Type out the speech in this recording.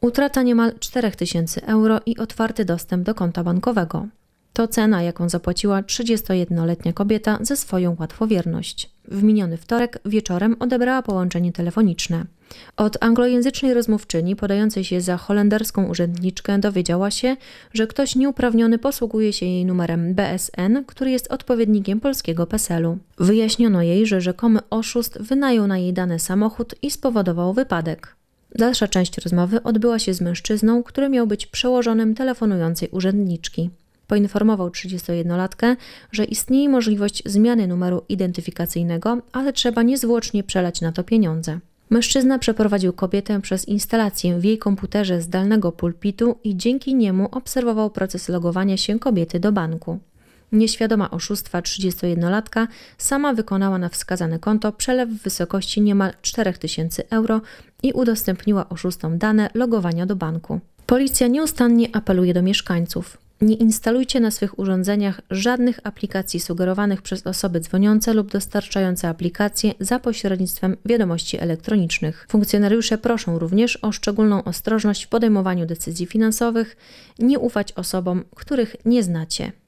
Utrata niemal 4000 euro i otwarty dostęp do konta bankowego. To cena, jaką zapłaciła 31-letnia kobieta za swoją łatwowierność. W miniony wtorek wieczorem odebrała połączenie telefoniczne. Od anglojęzycznej rozmówczyni podającej się za holenderską urzędniczkę dowiedziała się, że ktoś nieuprawniony posługuje się jej numerem BSN, który jest odpowiednikiem polskiego PESEL-u. Wyjaśniono jej, że rzekomy oszust wynajął na jej dane samochód i spowodował wypadek. Dalsza część rozmowy odbyła się z mężczyzną, który miał być przełożonym telefonującej urzędniczki. Poinformował 31-latkę, że istnieje możliwość zmiany numeru identyfikacyjnego, ale trzeba niezwłocznie przelać na to pieniądze. Mężczyzna przeprowadził kobietę przez instalację w jej komputerze zdalnego pulpitu i dzięki niemu obserwował proces logowania się kobiety do banku. Nieświadoma oszustwa 31-latka sama wykonała na wskazane konto przelew w wysokości niemal 4000 euro i udostępniła oszustom dane logowania do banku. Policja nieustannie apeluje do mieszkańców. Nie instalujcie na swych urządzeniach żadnych aplikacji sugerowanych przez osoby dzwoniące lub dostarczające aplikacje za pośrednictwem wiadomości elektronicznych. Funkcjonariusze proszą również o szczególną ostrożność w podejmowaniu decyzji finansowych, nie ufać osobom, których nie znacie.